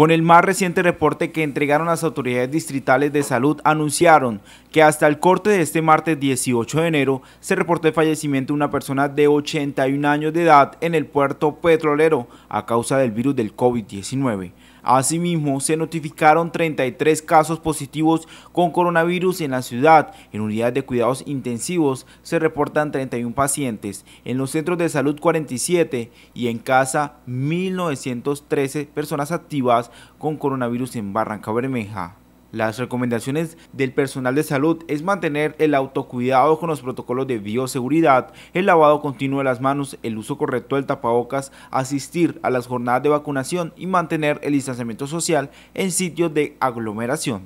Con el más reciente reporte que entregaron las autoridades distritales de salud, anunciaron que hasta el corte de este martes 18 de enero se reportó el fallecimiento de una persona de 81 años de edad en el puerto petrolero a causa del virus del COVID-19. Asimismo, se notificaron 33 casos positivos con coronavirus en la ciudad. En unidades de cuidados intensivos se reportan 31 pacientes, en los centros de salud 47 y en casa 1913 personas activas con coronavirus en Barranca Bermeja. Las recomendaciones del personal de salud es mantener el autocuidado con los protocolos de bioseguridad, el lavado continuo de las manos, el uso correcto del tapabocas, asistir a las jornadas de vacunación y mantener el distanciamiento social en sitios de aglomeración.